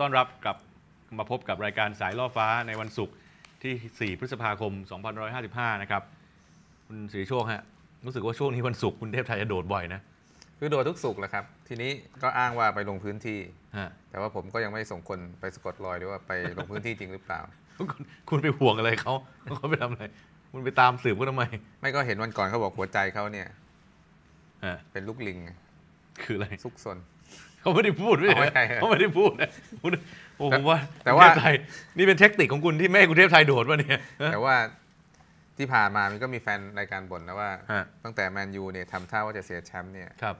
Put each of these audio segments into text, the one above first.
ต้อนรับกลับมาพบกับรายการสายล่อฟ้าในวันศุกร์ที่ 4 พฤษภาคม 2555 นะครับ คุณสีโชคฮะรู้สึกว่าช่วงนี้วันศุกร์คุณเทพไทยจะโดดบ่อยนะ คือโดดทุกศุกร์แหละครับ ทีนี้ก็อ้างว่าไปลงพื้นที่แต่ว่าผมก็ยังไม่ส่งคนไปสะกดรอยด้วยว่าไปลงพื้นที่จริงหรือเปล่า คุณไปห่วงอะไรเขาเขาไปทำอะไร คุณไปตามสืบเขาทำไมไม่ก็เห็นวันก่อนเขาบอกหัวใจเขาเนี่ยเป็นลูกลิงคืออะไรซุกซนเขาไม่ได้พูดไม่ใช่เขาไม่ได้พูดนะโอ้ผมว่า แต่ว่านี่เป็นเทคนิคของคุณที่แม่คุณเทพไทยโดดวะเนี่ยแต่ว่าที่ผ่านมามันก็มีแฟนรายการบ่นนะว่าตั้งแต่แมนยูเนี่ยทำท่าว่าจะเสียแชมป์เนี่ยครับ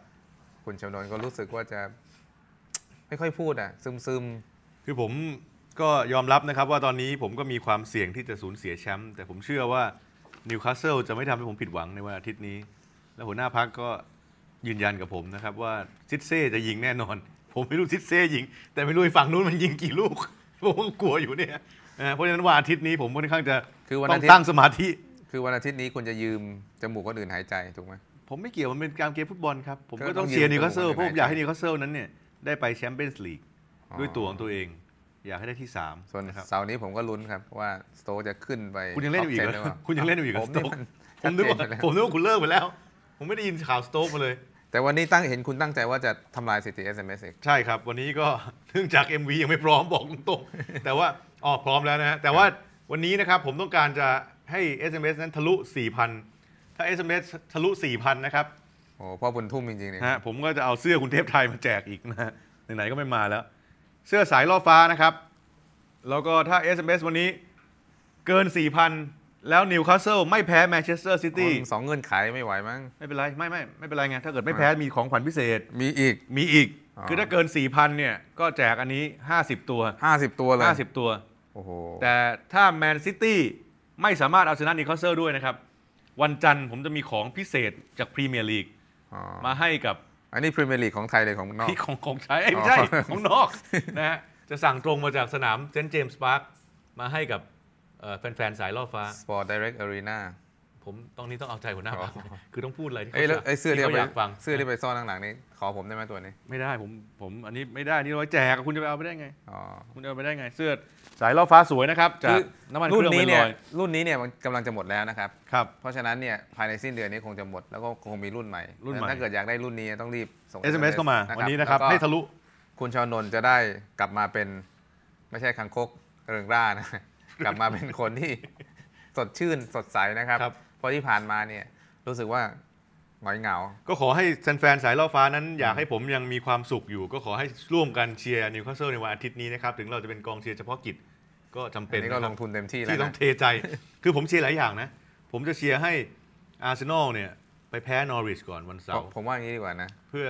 คุณชมนนก็รู้สึกว่าจะไม่ค่อยพูดอ่ะซึมซึมคือผมก็ยอมรับนะครับว่าตอนนี้ผมก็มีความเสี่ยงที่จะสูญเสียแชมป์แต่ผมเชื่อว่านิวคาสเซิลจะไม่ทำให้ผมผิดหวังในวันอาทิตย์นี้ และหัวหน้าพักก็ยืนยันกับผมนะครับ ว่าซิดเซ่จะยิงแน่นอน ผมไม่รู้ซิดเซ่ยิง แต่ไม่รู้ฝั่งนู้นมันยิงกี่ลูก ผมกลัวอยู่เนี่ยเพราะฉะนั้นวันอาทิตย์นี้ผมค่อนข้างจะคือวันอาทิตย์ตั้งสมาธิคือวันอาทิตย์นี้คุณจะยืมจมูกคนอื่น หายใจถูกไหมผมไม่เกี่ยวมันเป็นการเกมฟุตบอลครับผมก็ต้องเชียร์นิวคาสเซิลเพราะผมอยากให้นิวคาสเซิลนั้นเนี่ยได้ไปแชมเปี้ยนส์ลีกด้วยตัวของตัวเอง อยากให้ได้ที่3ส่วนเสาร์นี้ผมก็ลุ้นครับว่าสโตจะขึ้นไปคุณยังเล่นอยู่อีกเหรอคุณยังเล่นอยู่อีกกับสโตผมนึกว่าผมนึกว่าคุณเลิกไปแล้วผมไม่ได้ยินข่าวสโตมาเลยแต่วันนี้ตั้งเห็นคุณตั้งใจว่าจะทำลายสถิติ SMS อใช่ครับ วันนี้ก็เนื่องจาก MV ยังไม่พร้อมบอกตรงๆ แต่ว่า อ๋อ พร้อมแล้วนะะแต่ว่าวันนี้นะครับ ผมต้องการจะให้ SMS นั้นทะลุ 4,000 ถ้า SMS ทะลุ 4,000 นะครับโอ้พ่อบุญทุ่มจริงๆเนี่ยฮะผมก็จะเอาเสื้อคุณเทพไทยมาแจกอีกนะฮะไหนๆก็ไม่มาแล้ว เสื้อสายล่อฟ้านะครับ แล้วก็ถ้า SMS วันนี้เกิน 4,000แล้วนิวคาสเซิลไม่แพ้แมนเชสเตอร์ซิตี้สองเงินขายไม่ไหวมั้ง ไม่เป็นไรไม่ไม่ไม่เป็นไรไงถ้าเกิดไม่แพ้มีของขวัญพิเศษมีอีกมีอีก คือถ้าเกิน4พันเนี่ย ก็แจกอันนี้ 50 ตัว 50 ตัวเลย 50 ตัว โอ้โห แต่ถ้าแมนซิตี้ไม่สามารถเอาชนะนิวคาสเซิลด้วยนะครับ วันจันทร์ผมจะมีของพิเศษจากพรีเมียร์ลีกมาให้กับอันนี้พรีเมียร์ลีกของไทยเลยของนอกที่ของของไทยไม่ใช่ของนอกนะฮะจะสั่งตรงมาจากสนามเซนต์เจมส์พาร์คมาให้กับแฟนๆ สายล่อฟ้า Sport Direct Arena ผมตรงนี้ต้องเอาใจหัวหน้าคือต้องพูดอะไร ที่เไอ้เสื้อ่เขาอยากฟัง เสื้อที่ไปซ่อนข้างหลังนี้ขอผมได้ไหมตัวนี้ ไม่ได้ผมผมอันนี้ไม่ได้นี่ร้อยแจก คุณจะไปเอาไปได้ไงคุณจะเอาไปได้ไงเสื้อสายล่อฟ้าสวยนะครับจากน้ำมันเครื่องเนลอยรุ่นนี้เนี่ยมันกำลังจะหมดแล้วนะครับครับ เพราะฉะนั้นเนี่ยภายในสิ้นเดือนนี้คงจะหมดแล้วก็คงมีรุ่นใหม่รุ่นใหม่ถ้าเกิดอยากได้รุ่นนี้ต้องรีบส่ง SMS เข้ามาวันนี้นะครับให้ทะลุ คุณชาวนนท์จะได้กลับมาเป็น ไม่ใช่คังคกเริงร่านะกลับมาเป็นคนที่สดชื่นสดใสนะครับเพราะที่ผ่านมาเนี่ยรู้สึกว่าหงอยเหงา ก็ขอให้แฟนๆสายล่อฟ้านั้น อยากให้ผมยังมีความสุขอยู่ ก็ขอให้ร่วมกันเชียร์นิวคาสเซิลในวันอาทิตย์นี้นะครับ ถึงเราจะเป็นกองเชียร์เฉพาะกิจ ก็จำเป็นนี่ก็ะลงทุนเต็มที่แล้วที่ต้องเทใจ คือผมเชียร์หลายอย่างนะ ผมจะเชียร์ให้อาร์เซนอลเนี่ย ไปแพ้นอริชก่อนวันเสาร์ผมว่าอย่างนี้ดีกว่านะ เพื่อ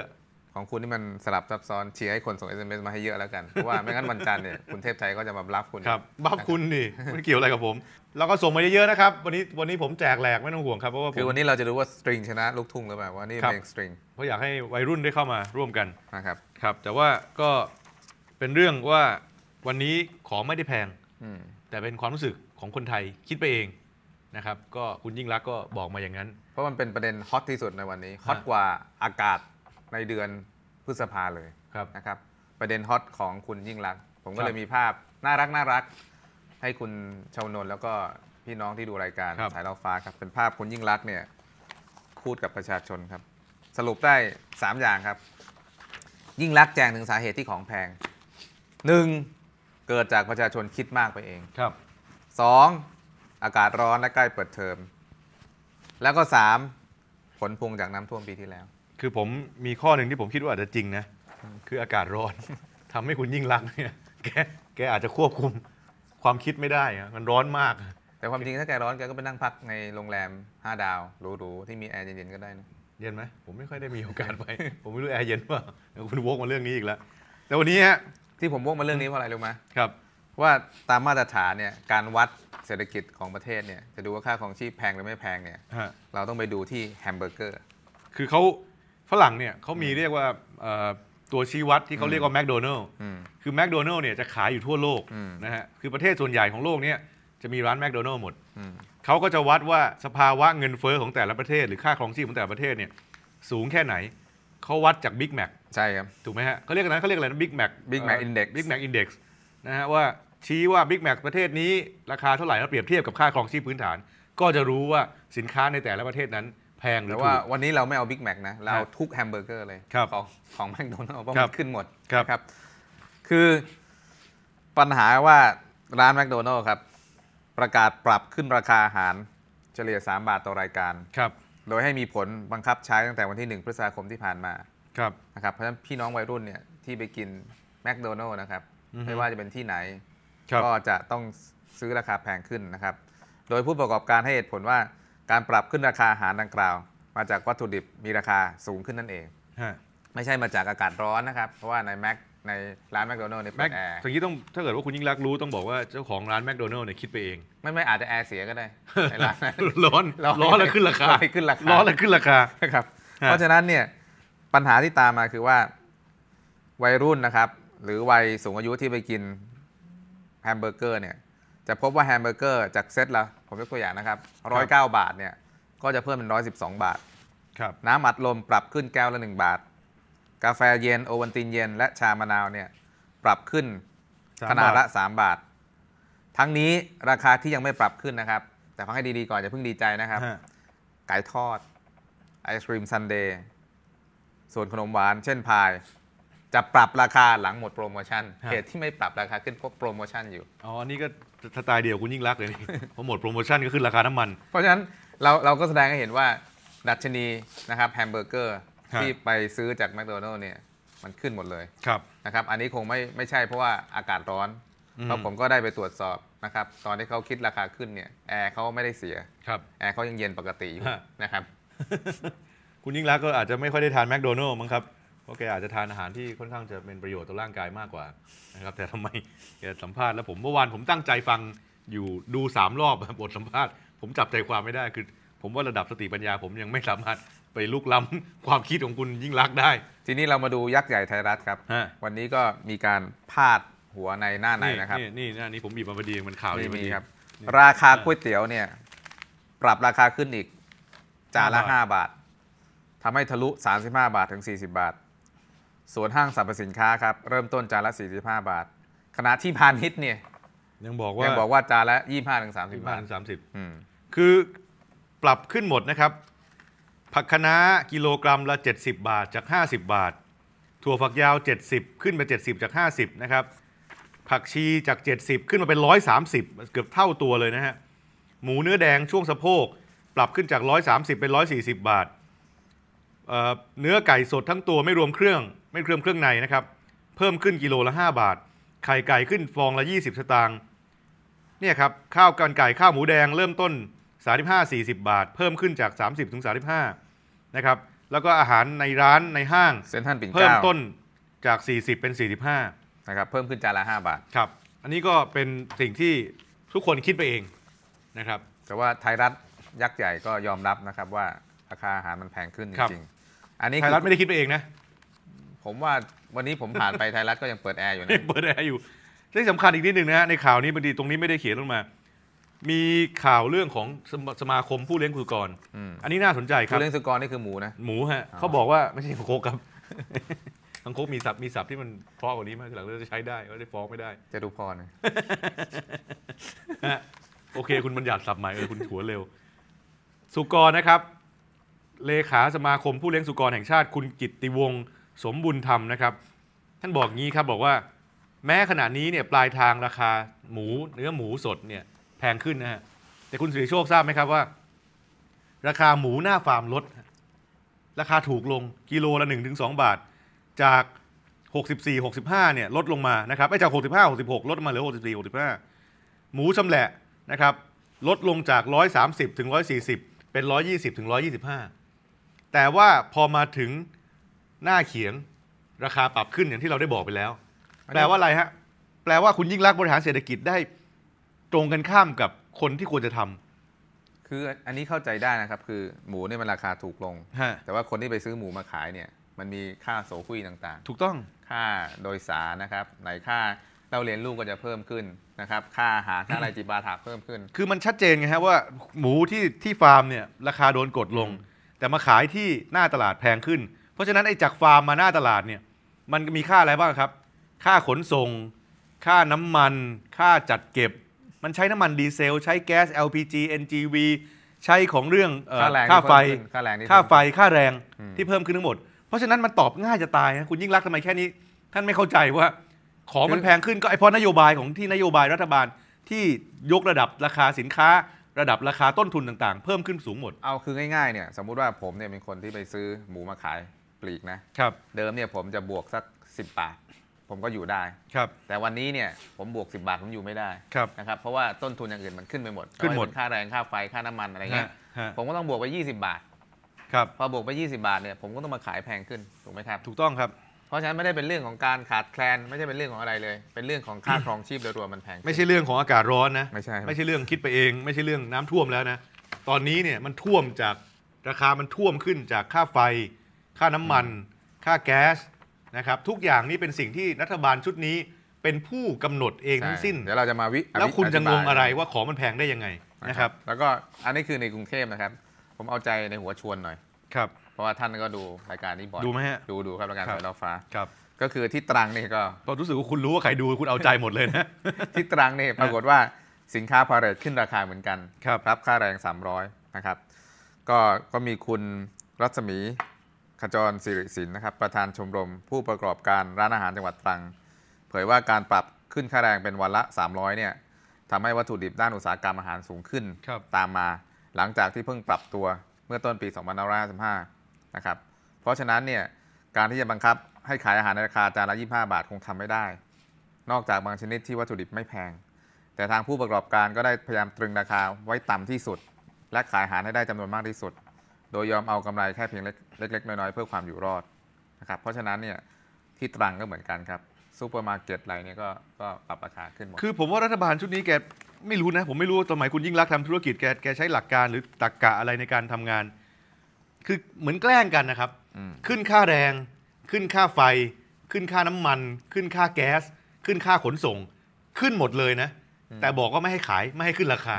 ของคุณนี่มันสลับซับซ้อนเชียร์ให้คนส่ง SMS มาให้เยอะแล้วกันเพราะว่าไม่งั้นวันจันทร์เนี่ยคุณเทพชัยก็จะมาบลัฟคุณครับบัฟคุณดิไม่เกี่ยวอะไรกับผมเราก็ส่งมาเยอะๆนะครับวันนี้วันนี้ผมแจกแหลกไม่ต้องห่วงครับเพราะว่าคือวันนี้เราจะรู้ว่าสตริงชนะลูกทุ่งหรือเปล่าว่านี่เพลงสตริงเพราะอยากให้วัยรุ่นได้เข้ามาร่วมกันนะครับ ครับ แต่ว่าก็เป็นเรื่องว่าวันนี้ของไม่ได้แพงแต่เป็นความรู้สึกของคนไทยคิดไปเองนะครับก็คุณยิ่งรักก็บอกมาอย่างนั้น เพราะมันเป็นประเด็นฮอตที่สุดในวันนี้ฮอตกว่าอากาศในเดือนพฤษภาเลยนะครับ ประเด็นฮอตของคุณยิ่งรักษณ์ผมก็เลยมีภาพน่ารักน่ารักให้คุณชาวนนท์แล้วก็พี่น้องที่ดูรายการรสายเราฟ้าครับ เป็นภาพคุณยิ่งรักษณ์เนี่ยพูดกับประชาชนครับ สรุปได้ 3 อย่างครับ ยิ่งรักษณ์แจงถึงสาเหตุที่ของแพง 1. เกิดจากประชาชนคิดมากไปเองครับสองอากาศร้อนและใกล้เปิดเทอมแล้วก็สามผลพวงจากน้ำท่วมปีที่แล้วคือผมมีข้อหนึ่งที่ผมคิดว่าอาจจะจริงนะคืออากาศร้อน ทำให้คุณยิ่งรักเนี่ยแกแกอาจจะควบคุมความคิดไม่ได้มันร้อนมาก แต่ความจริงถ้าแกร้อนแกก็ไปนั่งพักในโรงแรมห้าดาวหรูๆที่มีแอร์เย็นๆก็ได้นะเย็นไหมผมไม่ค่อยได้มีโอกาสไป ผมไม่รู้แอร์เย็นป่าคุณวกมาเรื่องนี้อีกแล้วแต่วันนี้ฮะที่ผมวกมาเรื่องนี้เพราะอะไรรู้ไหมครับ ว่าตามมาตรฐานเนี่ยการวัดเศรษฐกิจของประเทศเนี่ยจะดูว่าค่าของชีพแพงหรือไม่แพงเนี่ยเราต้องไปดูที่แฮมเบอร์เกอร์คือเขาฝรั่งเนี่ยเขามีเรียกว่าตัวชี้วัดที่เขาเรียกว่าแมคโดนัลล์คือแมคโดนัลล์เนี่ยจะขายอยู่ทั่วโลกนะฮะคือประเทศส่วนใหญ่ของโลกเนี่ยจะมีร้านแมคโดนัลล์หมด เขาก็จะวัดว่าสภาวะเงินเฟ้อของแต่ละประเทศหรือค่าครองชีพของแต่ละประเทศเนี่ยสูงแค่ไหนเขาวัดจากบิ๊กแมกใช่ครับถูกไหมฮะเขาเรียกกันนั้นเขาเรียกอะไรนะบิ๊กแมก b i อินเด็กซ์บิ๊กแมกอินเด็กซ์นะฮะว่าชี้ว่าบิ๊กแมกประเทศนี้ราคาเท่าไหร่แล้วเปรียบเทียบกับค่าครองชีพพื้นฐาน ก็จะรู้ว่าสินค้าในแต่ละประเทศนั้นแพงหแต่ว่าวันนี้เราไม่เอาบิ๊กแม็กนะเราทุกแฮมเบอร์เกอร์เลยของของแมคโดนัลด์เพราะมันขึ้นหมดครับ คือปัญหาว่าร้านแมคโดนัลด์ครับ ประกาศปรับขึ้นราคาอาหาร เฉลี่ย 3 บาทต่อรายการครับ โดยให้มีผลบังคับใช้ตั้งแต่วันที่ 1พฤษภาคมที่ผ่านมา ครับนะครับเพราะฉะนั้นพี่น้องวัยรุ่นเนี่ยที่ไปกินแมคโดนัลด์นะครับ ไม่ว่าจะเป็นที่ไหน ก็จะต้องซื้อราคาแพงขึ้นนะครับ โดยผู้ประกอบการให้เหตุผลว่าการปรับขึ้นราคาอาหารดังกล่าว มาจากวัตถุดิบมีราคาสูงขึ้นนั่นเอง ไม่ใช่มาจากอากาศร้อนนะครับ เพราะว่าในแม็กในร้านแมคโดนัลล์ในแม็กแอร์ทีนี้ต้องถ้าเกิดว่าคุณยิ่งรักรู้ต้องบอกว่าเจ้าของร้านแมคโดนัลล์เนี่ยคิดไปเอง ไม่ไม่อาจจะแอร์เสียก็ได้ในร้านร้อนร้อนแล้วขึ้นราคาขึ้นราคาร้อนแล้วขึ้นราคานะครับ เพราะฉะนั้นเนี่ยปัญหาที่ตามมาคือว่าวัยรุ่นนะครับ หรือวัยสูงอายุที่ไปกินแฮมเบอร์เกอร์เนี่ยจะพบว่าแฮมเบอร์เกอร์จากเซตละผมยกตัวอย่างนะครับ ร้อยเก้าบาทเนี่ย ก็จะเพิ่มเป็นร้อยสิบสองบาท ครับ น้ำมัดลมปรับขึ้นแก้วละหนึ่งบาท กาแฟเย็น โอวันตินเย็นและชามะนาวเนี่ย ปรับขึ้นขนาดละสามบาท ทั้งนี้ราคาที่ยังไม่ปรับขึ้นนะครับ แต่ฟังให้ดี ๆ ก่อนอย่าเพิ่งดีใจนะครับ ไก่ทอดไอศครีมซันเดย์ส่วนขนมหวานเช่นพายจะปรับราคาหลังหมดโปรโมชั่นเพจที่ไม่ปรับราคาขึ้นเพราะโปรโมชั่นอยู่ อ๋อนี่ก็สไตล์เดียวคุณยิ่งรักเลยนี่พอหมดโปรโมชั่นก็ขึ้นราคาน้ำมัน เพราะฉะนั้น เราเราก็แสดงให้เห็นว่าดัชนีนะครับแฮมเบอร์เกอร์ที่ไปซื้อจากแมคโดนัลล์เนี่ยมันขึ้นหมดเลยครับนะครับอันนี้คงไม่ไม่ใช่เพราะว่าอากาศร้อนเพราะผมก็ได้ไปตรวจสอบนะครับตอนที่เขาคิดราคาขึ้นเนี่ยแอร์เขาไม่ได้เสียครับแอร์เขายังเย็นปกติอยู่นะครับคุณยิ่งรักก็อาจจะไม่ค่อยได้ทานแมคโดนัลล์มั้งครับเพราะแกอาจจะทานอาหารที่ค่อนข้างจะเป็นประโยชน์ต่อร่างกายมากกว่านะครับแต่ทำไมแกสัมภาษณ์แล้วผมเมื่อวานผมตั้งใจฟังอยู่ดูสามรอบบทสัมภาษณ์ ผมจับใจความไม่ได้คือ ผมว่าระดับสติปัญญาผมยังไม่สามารถไปลุกล้ำความคิดของคุณยิ่งรักได้ ทีนี้เรามาดูยักษ์ใหญ่ไทยรัฐครับ วันนี้ก็มีการพาดหัวในหน้าในนะครับนี่นี่หน้านี้ผมบีบมาพอดีมันข่าวอยู่พอดีครับราคาก๋วยเตี๋ยวเนี่ยปรับราคาขึ้นอีกจานละห้าบาท ทำให้ทะลุสามสิบห้าบาทถึงสี่สิบาทสวนห้างสรรพสินค้าครับเริ่มต้นจานละ 45 บาทคณะที่พาณิชย์เนี่ยยังบอกว่ายังบอกว่าจานละ 25ถึง30 บาทถึง30คือปรับขึ้นหมดนะครับผักคะน้ากิโลกรัมละ 70 บาทจาก 50 บาท ถั่วฝักยาว 70ขึ้นมา70จาก50นะครับ ผักชีจาก 70ขึ้นมาเป็น 130 เกือบเท่าตัวเลยนะฮะหมูเนื้อแดงช่วงสะโพกปรับขึ้นจาก130เป็น140บาทเเนื้อไก่สดทั้งตัวไม่รวมเครื่องไม่เครื่องเครื่องในนะครับ เพิ่มขึ้นกิโลละ 5 บาทไข่ไก่ขึ้นฟองละ 20สตางค์เนี่ยครับ ข้าวกันไก่ข้าวหมูแดง เริ่มต้น 35 40 บาท เพิ่มขึ้นจาก 30ถึง3านะครับแล้วก็อาหารในร้านในห้างเซ็นทันปิ่นเกพิ่มต้นจาก 40 เป็น 45นะครับเพิ่มขึ้นจานละ 5 บาทครับอันนี้ก็เป็นสิ่งที่ทุกคนคิดไปเองนะครับแต่ว่าไทยรัฐยักษ์ใหญ่ก็ยอมรับนะครับว่าราคาอาหารมันแพงขึ้นจริงอันนี้ไทยรัฐไม่ได้คิดไปเองนะผมว่าวันนี้ผมผ่านไปไทยรัฐก็ยังเปิดแอร์อยู่นะเปิดแอร์อยู่เรื่องสำคัญอีกนิดหนึ่งนะฮะในข่าวนี้บางทีตรงนี้ไม่ได้เขียนลงมามีข่าวเรื่องของสมสมาคมผู้เลี้ยงสุกรออันนี้น่าสนใจครับผู้เลี้ยงสุกรนี่คือหมูนะหมูฮะเขาบอกว่า ไม่ใช่โคกครับทังโคกมีศัพท์มีศัพท์ที่มันพราะกว่านี้มากหลังเราจะใช้ได้ก็าได้ฟ้องไม่ได้จะดูพรนะฮะโอเค คุณบัญญัติศัพท์ใหม่เออคุณถัวเร็ว สุกรนะครับ เลขาสมาคมผู้เลี้ยงสุกรแห่งชาติคุณกิตติวงศ์สมบุญธรรมนะครับ ท่านบอกงี้ครับบอกว่า แม้ขณะนี้เนี่ยปลายทางราคาหมูเนื้อหมูสดเนี่ยแพงขึ้นนะฮะแต่คุณสุริโชคทราบไหมครับว่า ราคาหมูหน้าฟาร์มลด ราคาถูกลงกิโลละ1งบาท จาก 64 65 เนี่ย ลดลงมานะครับไอ้จาก 65 66 ลดมาเหลือ64 65 หมูชำแหละนะครับ ลดลงจาก 130ถึง140 เป็น 120ถึง125 แต่ว่าพอมาถึงหน้าเขียนราคาปรับขึ้นอย่างที่เราได้บอกไปแล้ว แปลว่าอะไรฮะ แปลว่าคุณยิ่งรักบริหารเศรษฐกิจได้ ตรงกันข้ามกับคนที่ควรจะทำคืออันนี้เข้าใจได้นะครับ คือหมูเนี่ยมันราคาถูกลงแต่ว่าคนที่ไปซื้อหมูมาขายเนี่ย มันมีค่าโสคุยต่างถูกต้องค่าโดยสารนะครับในค่าเราเรียนลูกก็จะเพิ่มขึ้นนะครับ ค่าอาหารค่าอะไรจิบาถาเพิ่มขึ้น คือมันชัดเจนไงฮะว่าหมูที่ที่ฟาร์มเนี่ย ราคาโดนกดลง แต่มาขายที่หน้าตลาดแพงขึ้นเพราะฉะนั้น ไอ้จากฟาร์มมาหน้าตลาดเนี่ยมันมีค่าอะไรบ้างครับ ค่าขนส่ง ค่าน้ำมัน ค่าจัดเก็บ มันใช้น้ำมันดีเซล ใช้แก๊ส LPG NGV ใช้ของเรื่องค่าไฟค่าไฟค่าแรงที่เพิ่มขึ้นทั้งหมดเพราะฉะนั้นมันตอบง่ายจะตายนะคุณยิ่งรักทำไมแค่นี้ ท่านไม่เข้าใจว่าของมันแพงขึ้นก็ไอเพราะนโยบายของที่นโยบายรัฐบาลที่ยกระดับราคาสินค้า ระดับราคาต้นทุนต่างๆเพิ่มขึ้นสูงหมดเอาคือง่ายๆเนี่ยสมมุติว่าผมเนี่ยเป็นคนที่ไปซื้อหมูมาขายปลีกนะครับเดิมเนี่ยผมจะบวกสัก10 บาท ผมก็อยู่ได้ครับแต่วันนี้เนี่ยผมบวก 10 บาทผมอยู่ไม่ได้ครับนะครับเพราะว่าต้นทุนอย่างอื่นมันขึ้นไปหมดขึ้นหมดค่าแรงค่าไฟค่าน้ำมันอะไรเงี้ยผมก็ต้องบวกไป20 บาทครับพอบวกไป20 บาทเนี่ยผมก็ต้องมาขายแพงขึ้นถูกไหมครับถูกต้องครับเพราะฉะนั้นไม่ได้เป็นเรื่องของการขาดแคลนไม่ใช่เป็นเรื่องของอะไรเลย เป็นเรื่องของค่าครองชีพโดยรวมมันแพง ไม่ใช่เรื่องของอากาศร้อนนะไม่ใช่ไม่ใช่เรื่องคิดไปเอง ไม่ใช่เรื่องน้ำท่วมแล้วนะตอนนี้เนี่ยมันท่วมจากราคามันท่วมขึ้นจากค่าไฟค่าน้ำมัน ค่าแก๊ส นะครับ ทุกอย่างนี่เป็นสิ่งที่รัฐบาลชุดนี้เป็นผู้กำหนดเองทั้งสิ้น เดี๋ยวเราจะมาวิ แล้วคุณจะงงอะไรว่าของมันแพงได้ยังไงนะครับ แล้วก็อันนี้คือในกรุงเทพนะครับ ผมเอาใจในหัวชวนหน่อย ครับ เพราะว่าท่านก็ดูรายการนี้บ่อย ดูไหมฮะดูดูครับรายการสายล่อฟ้า ครับก็คือที่ตรังนี่ก็พอรู้สึกว่าคุณรู้ว่าใครดู คุณเอาใจหมดเลยนะที่ตรังนี่ ปรากฏว่าสินค้าพาเรตขึ้นราคาเหมือนกัน ครับรับค่าแรง 300นะครับ ก็ ก็มีคุณรัศมีขจรสิริสินนะครับประธานชมรม ผู้ประกอบการร้านอาหารจังหวัดตรัง เผยว่าการปรับขึ้นค่าแรงเป็นวันละ 300 เนี่ยทำให้วัตถุดิบด้านอุตสาหกรรมอาหารสูงขึ้น ตามมา หลังจากที่เพิ่งปรับตัวเมื่อต้นปี2555นะครับ เพราะฉะนั้นเนี่ยการที่จะบังคับให้ขายอาหารในราคาจานละ25 บาทคงทำไม่ได้ นอกจากบางชนิดที่วัตถุดิบไม่แพง แต่ทางผู้ประกอบการก็ได้พยายามตรึงราคาไว้ต่ำที่สุด และขายอาหารให้ได้จำนวนมากที่สุดโดยยอมเอากำไรแค่เพียงเล็ก ๆ น้อย ๆ เพื่อความอยู่รอดนะครับ เพราะฉะนั้นเนี่ยที่ตรังก็เหมือนกันครับซูเปอร์มาร์เก็ตอะไรเนี่ยก็ก็ปรับราคาขึ้นหมด คือผมว่ารัฐบาลชุดนี้แกไม่รู้นะ ผมไม่รู้สมัยคุณยิ่งรักทำธุรกิจ แกแกใช้หลักการหรือตรรกกะอะไรในการทำงาน คือเหมือนแกล้งกันนะครับ ขึ้นค่าแรง ขึ้นค่าไฟ ขึ้นค่าน้ำมัน ขึ้นค่าแก๊สขึ้นค่าขนส่ง ขึ้นหมดเลยนะ แต่บอกว่าไม่ให้ขายไม่ให้ขึ้นราคา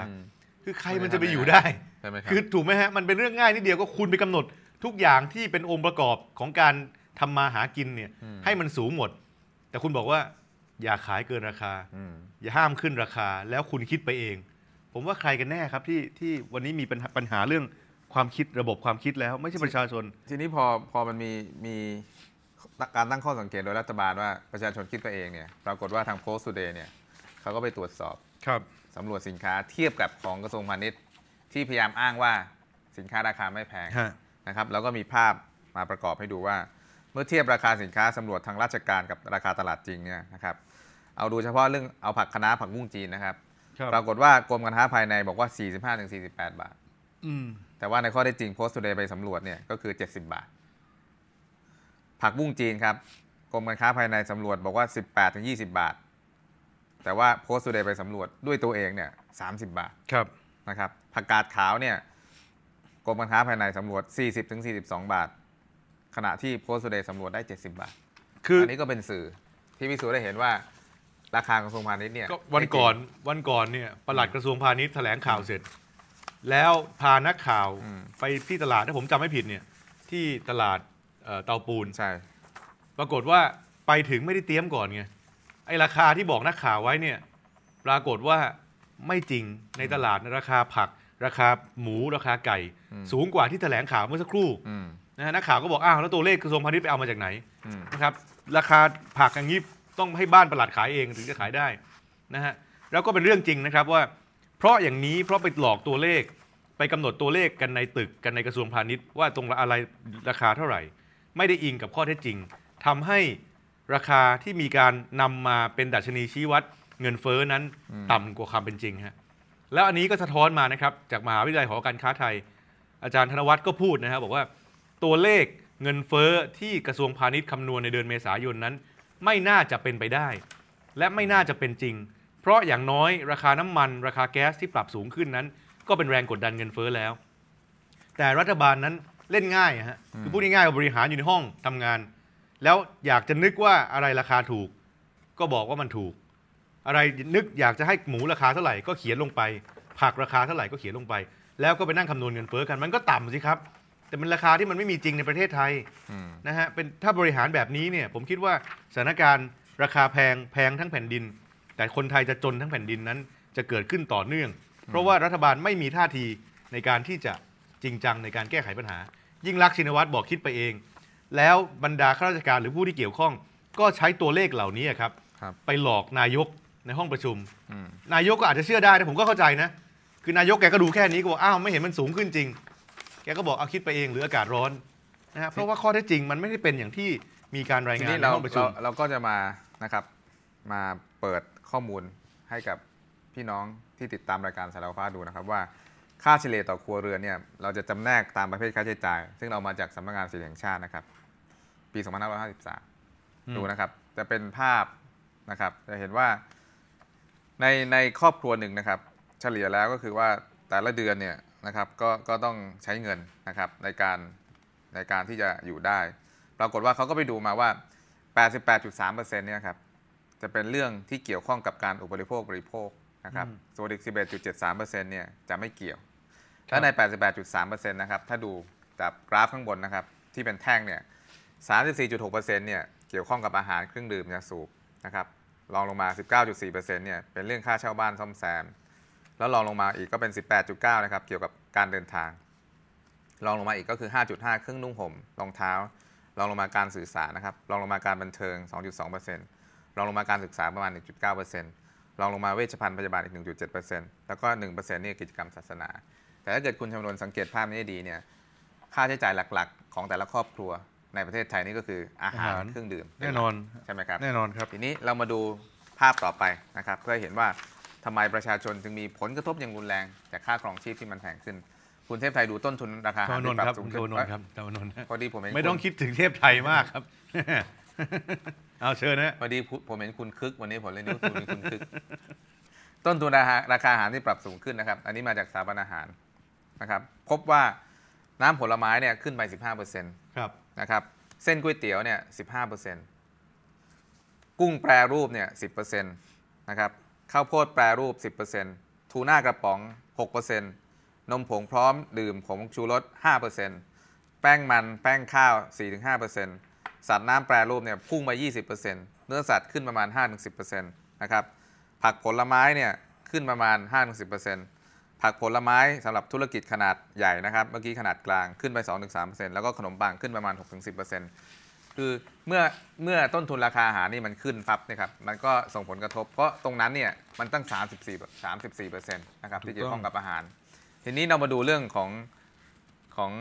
คือใครมันจะไปอยู่ได้ช่ไหมครับคือถูกไหมฮะมันเป็นเรื่องง่ายนิดเดียวก็คุณไปกำหนด ทุกอย่างที่เป็นองค์ประกอบของการทำมาหากินเนี่ยให้มันสูงหมด แต่คุณบอกว่าอย่าขายเกินราคา อย่าห้ามขึ้นราคาแล้วคุณคิดไปเอง ผมว่าใครกันแน่ครับที่ที่วันนี้มีปัญหาเรื่องความคิดระบบความคิดแล้วไม่ใช่ประชาชน ทีนี้พอพอมันมีมีการตั้งข้อสังเกตโดยรัฐบาลว่าประชาชนคิดไปเองเนี่ยปรากฏว่าทางโพสต์ทเดย์เนี่ยเขาก็ไปตรวจสอบครับสำรวจสินค้าเทียบกับของกระทรวงพาณิชย์ที่พยายามอ้างว่าสินค้าราคาไม่แพงนะครับ แล้วก็มีภาพมาประกอบให้ดูว่าเมื่อเทียบราคาสินค้าสำรวจทางราชการกับราคาตลาดจริงเนี่ยนะครับ เอาดูเฉพาะเรื่องเอาผักคะน้าผักบุ้งจีนนะครับปรากฏว่ากรมการค้าภายในบอกว่า 45-48 บาทแต่ว่าในข้อได้จริงโพสต์ Today ไปสำรวจเนี่ยก็คือ 70 บาท ผักบุ้งจีนครับกรมการค้าภายในสำรวจบอกว่า18ถึง20บาท แต่ว่าโพสต์ Today ไปสำรวจด้วยตัวเองเนี่ย30บาทครับนะครับผักกาดขาวเนี่ยกรมการค้าภายในสำรวจ 40-42 บาท ขณะที่โพสต์เดย์สำรวจได้ 70 บาทคืออันนี้ก็เป็นสื่อที่พิสูจน์ได้เห็นว่าราคากระทรวงพาณิชย์เนี่ยกวันก่อนวันก่อนเนี่ยประหลัดกระทรวงพาณิชย์แถลงข่าวเสร็จ แล้วพานักข่าว ไปที่ตลาดถ้าผมจำไม่ผิดเนี่ย ที่ตลาดเตาปูนใช่ปรากฏว่าไปถึงไม่ได้เตรียมก่อนไงไอราคาที่บอกนักข่าวไว้เนี่ยปรากฏว่าไม่จริงในตลาดราคาผักราคาหมูราคาไก่ สูงกว่าที่แถลงข่าวเมื่อสักครู่นะฮะนักข่าวก็บอกอ้าวแล้วตัวเลขกระทรวงพาณิชย์ไปเอามาจากไหนนะครับ ราคาผักอย่างนี้ต้องให้บ้านประหลัดขายเองถึงจะขายได้นะฮะแล้วก็เป็นเรื่องจริงนะครับว่า เพราะอย่างนี้เพราะไปหลอกตัวเลขไปกำหนดตัวเลขกันในตึกกันในกระทรวงพาณิชย์ว่าตรงอะไรราคาเท่าไหร่ ไม่ได้อิงกับข้อเท็จจริง ทำให้ราคาที่มีการนำมาเป็นดัชนีชี้วัดเงินเฟอ้อนั้นต่ำกว่าความเป็นจริงฮะแล้วอันนี้ก็สะท้อนมานะครับ จากมหาวิทยาลัยหอการค้าไทย อาจารย์ธนวัฒน์ก็พูดนะครับบอกว่าตัวเลขเงินเฟอ้อที่กระทรวงพาณิชย์คำนวณในเดือนเมษายนนั้น ไม่น่าจะเป็นไปได้ และไม่น่าจะเป็นจริง เพราะอย่างน้อยราคาน้ำมันราคาแก๊สที่ปรับสูงขึ้นนั้น ก็เป็นแรงกดดันเงินเฟอ้อแล้ว แต่รัฐบาลนั้นเล่นง่ายฮะคือพูดง่ายๆบริหารอยู่ในห้องทำงาน แล้วอยากจะนึกว่าอะไรราคาถูก ก็บอกว่ามันถูกอะไรนึกอยากจะให้หมูราคาเท่าไหร่ก็เขียนลงไป ผักราคาเท่าไหร่ก็เขียนลงไป แล้วก็ไปนั่งคำนวณเงินเฟ้อกัน มันก็ต่ำสิครับ แต่มันราคาที่มันไม่มีจริงในประเทศไทยนะฮะเป็นถ้าบริหารแบบนี้เนี่ยผมคิดว่าสถานการณ์ ราคาแพงแพงทั้งแผ่นดิน แต่คนไทยจะจนทั้งแผ่นดินนั้น จะเกิดขึ้นต่อเนื่อง เพราะว่ารัฐบาลไม่มีท่าทีในการที่จะจริงจังในการแก้ไขปัญหา ยิ่งรักชินวัตรบอกคิดไปเอง แล้วบรรดาข้าราชการหรือผู้ที่เกี่ยวข้อง ก็ใช้ตัวเลขเหล่านี้ครับรบไปหลอกนายกในห้องประชุม นายกก็อาจจะเชื่อได้แต่ผมก็เข้าใจนะ คือนายกแกก็ดูแค่นี้ก็บอกอ้าวไม่เห็นมันสูงขึ้นจริง แกก็บอกเอาคิดไปเองหรืออากาศร้อนนะฮะเพราะว่าข้อเท็จจริงมันไม่ได้เป็นอย่างที่มีการรายงานในห้องประชุมเราก็จะมานะครับมาเปิดข้อมูลให้กับพี่น้องที่ติดตามรายการสารฟ้าดูนะครับ ว่าค่าเฉลี่ยต่อครัวเรือนเนี่ยเราจะจำแนกตามประเภทค่าใช้จ่าย ซึ่งเรามาจากสำนักงานสิทธิแห่งชาตินะครับ ปี 2553 ดูนะครับจะเป็นภาพนะครับ จะเห็นว่าในในครอบครัวหนึ่งนะครับ เฉลี่ยแล้วก็คือว่าแต่ละเดือนเนี่ยนะครับก็ก็ต้องใช้เงินนะครับในการในการที่จะอยู่ได้ปรากฏว่าเขาก็ไปดูมาว่า 88.3%เนี่ยครับจะเป็นเรื่องที่เกี่ยวข้องกับการอุปโภค บริโภคนะครับส่วนอีก11.73%เนี่ยจะไม่เกี่ยว ถ้าใน 88.3%นะครับถ้าดูจากกราฟข้างบนนะครับ ที่เป็นแท่งเนี่ย34.6%เนี่ยเกี่ยวข้องกับอาหารเครื่องดื่มยาสูบนะครับรองลงมา 19.4%เนี่ย เป็นเรื่องค่าเช่าบ้านซ่อมแซม แล้วรองลงมาอีกก็เป็น 18.9 นะครับ เกี่ยวกับการเดินทางรองลงมาอีกก็คือ 5.5 เครื่องนุ่งห่ม รองเท้ารองลงมาการสื่อสารนะครับรองลงมาการบันเทิง 2.2%รองลงมาการศึกษาประมาณ 1.9%รองลงมาเวชภัณฑ์พยาบาลอีก 1.7%แล้วก็ 1%นี่กิจกรรมศาสนา แต่ถ้าเกิดคุณชำนวนสังเกตภาพนี้ดี เนี่ย ค่าใช้จ่ายหลักๆ ของแต่ละครอบครัวในประเทศไทยนี่ก็คืออาหารเครื่องดื่มแน่นอนใช่ไหมครับแน่นอนครับทีนี้เรามาดูภาพต่อไปนะครับเพื่อเห็นว่าทำไมประชาชนจึงมีผลกระทบอย่างรุนแรงจากค่าครองชีพที่มันแพงขึ้น คุณเทพไทยดูต้นทุนราคาอาหารปรับสูงขึ้นครับตาวนนท์พอดีผมเองไม่ต้องคิดถึงเทพไทยมากครับ เอาเชิญนะพอดีผมเห็นคุณคึกวันนี้ผมเลยนึกวึงคุณคุณคึกต้นทุนราคาราคาอาหารที่ปรับสูงขึ้นนะครับ อันนี้มาจากสถาบันอาหารนะครับ พบว่าน้ำผลไม้เนี่ยขึ้นไป15%ครับนะครับเส้นก๋วยเตี๋ยวเนี่ยสิบห้าเปอร์เซ็นต์กุ้งแปรรูปเนี่ยสิบเปอร์เซ็นต์นะครับข้าวโพดแปรรูปสิบเปอร์เซ็นต์ทูน่ากระป๋องหกเปอร์เซ็นต์นมผงพร้อมดื่มผงชูรสห้าเปอร์เซ็นต์แป้งมันแป้งข้าวสี่ถึงห้าเปอร์เซ็นต์สัตว์น้ำแปรรูปเนี่ยพุ่งมายี่สิบเปอร์เซ็นต์เนื้อสัตว์ขึ้นประมาณห้าถึงสิบเปอร์เซ็นต์นะครับผักผลไม้เนี่ยขึ้นประมาณห้าถึงสิบเปอร์เซ็นต์ผักผลไม้สำหรับธุรกิจขนาดใหญ่นะครับ เมื่อกี้ขนาดกลางขึ้นไป 2-3%แล้วก็ขนมปังขึ้นประมาณ6-10%คือเมื่อเมื่อต้นทุนราคาอาหารนี่ มันขึ้นปั๊บนะครับ มันก็ส่งผลกระทบ เพราะตรงนั้นเนี่ย มันตั้ง 34 34%นะครับ ที่เกี่ยวข้องกับอาหาร ทีนี้เรามาดูเรื่องของของ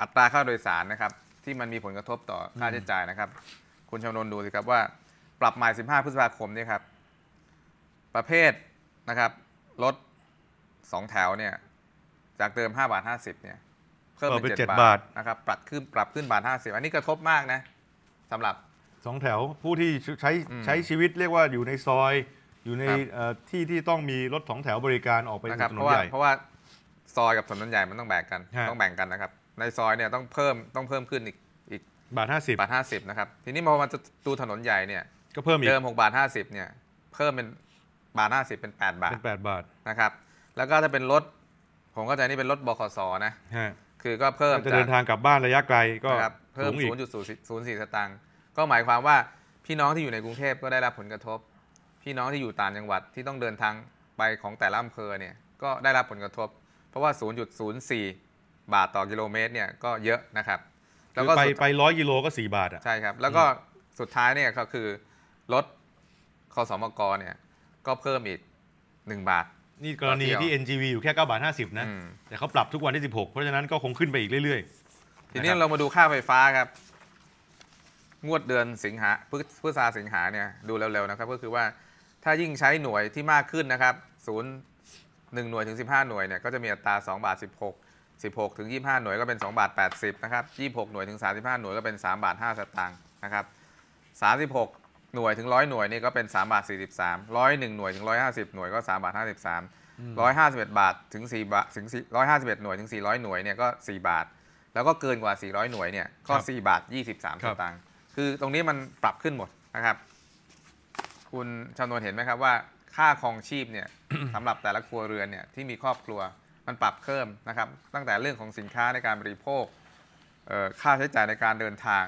อัตราค่าโดยสารนะครับ ที่มันมีผลกระทบต่อค่าใช้จ่ายนะครับ คุณชำนนดูสิครับว่า ปรับใหม่15 พฤษภาคมนี่ครับประเภทนะครับรถสองแถวเนี่ยจากเดิมห้าบาทห้าสิบเนี่ยเพิ่มเป็นเจ็ดบาทนะครับปรับขึ้นปรับขึ้นบาทห้าสิบอันนี้กระทบมากนะสำหรับสองแถวผู้ที่ใช้ใช้ชีวิตเรียกว่าอยู่ในซอยอยู่ในที่ที่ต้องมีรถสองแถวบริการออกไปถนนใหญ่เพราะว่าซอยกับถนนใหญ่มันต้องแบ่งกันต้องแบ่งกันนะครับในซอยเนี่ยต้องเพิ่มต้องเพิ่มขึ้นอีกอีกบาทห้าสิบบาทห้าสิบนะครับทีนี้พอมาดูถนนใหญ่เนี่ยก็เพิ่มอีกเดิมหกบาทห้าสิบเนี่ย เพิ่มเป็นบาทห้าสิบเป็นแปดบาทเป็นแปดบาทนะครับแล้วก็ถ้าเป็นรถ ผมก็ใจนี่เป็นรถบขสนะคือก็เพิ่มจะเดินทางกลับบ้านระยะไกล ก็เพิ่มับเพิ่สูมงอศูนย์สตางค์ก็หมายความว่าพี่น้องที่อยู่ในกรุงเทพก็ได้รับผลกระทบ พี่น้องที่อยู่ต่างจังหวัดที่ต้องเดินทางไปของแต่ละอำเภอเนี่ยก็ได้รับผลกระทบ เพราะว่า 0.04 บาทต่อกิโลเมตรเนี่ยก็เยอะนะครับ แล้วก็ไปไปร้อยกิโลก็สี่บาทอ่ะใช่ครับแล้วก็สุดท้ายเนี่ยก็คือรถคอสมกเนี่ยก็เพิ่มอีก 1บาทนี่กรณีที่ NGV อยู่แค่9บาท50นะบนะแต่เขาปรับทุกวันที่ 16 เพราะฉะนั้นก็คงขึ้นไปอีกเรื่อย ๆ ทีนี้เรามาดูค่าไฟฟ้าครับ งวดเดือนสิงหาพฤษภาสิงหาเนี่ย ดูเร็วๆนะครับก็คือว่าถ้ายิ่งใช้หน่วยที่มากขึ้นนะครับศูนย์หนึ่งหน่วยถึง 15 หน่วยเนี่ย ก็จะมีอัตรา2 บาท 16 16ถึง25หน่วยก็เป็น2บาท80นะครับ26หน่วยถึง35หน่วยก็เป็น3บาท5สตางค์นะครับ36หน่วยถึงร้อยหน่วยนี่ก็เป็นสามบาทสสสี่ิบามร้อยหนึ่งหน่วยถึงร้อยห้าสิบหน่วยก็สามบาทห้าสิบสามร้้ออยหาาสิบบเ็ดทถึงสี่บาท ถึงสร้อยห้าสิบเอ็ดหน่วยถึงสี่ร้อยหน่วยเนี่ยก็สี่บาท แล้วก็เกินกว่าสี่ร้อยหน่วยเนี่ยก็สี่บาทยี่สิบสสามตางค์คือตรงนี้มันปรับขึ้นหมดนะครับ คุณชำนวนเห็นไหมครับว่า ค่าครองชีพเนี่ยสำหรับแต่ละครัวเรือนเนี่ยที่มีครอบครัวมันปรับเพิ่มนะครับ ตั้งแต่เรื่องของสินค้าในการบริโภคค่าใช้จ่ายในการเดินทาง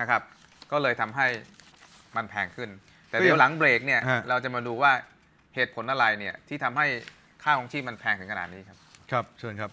นะครับ ก็เลยทำให้มันแพงขึ้น แต่เดี๋ยวหลังเบรกเนี่ย เราจะมาดูว่าเหตุผลอะไรเนี่ย ที่ทำให้ค่าของชีพมันแพงถึงขนาดนี้ครับ ครับเชิญครับ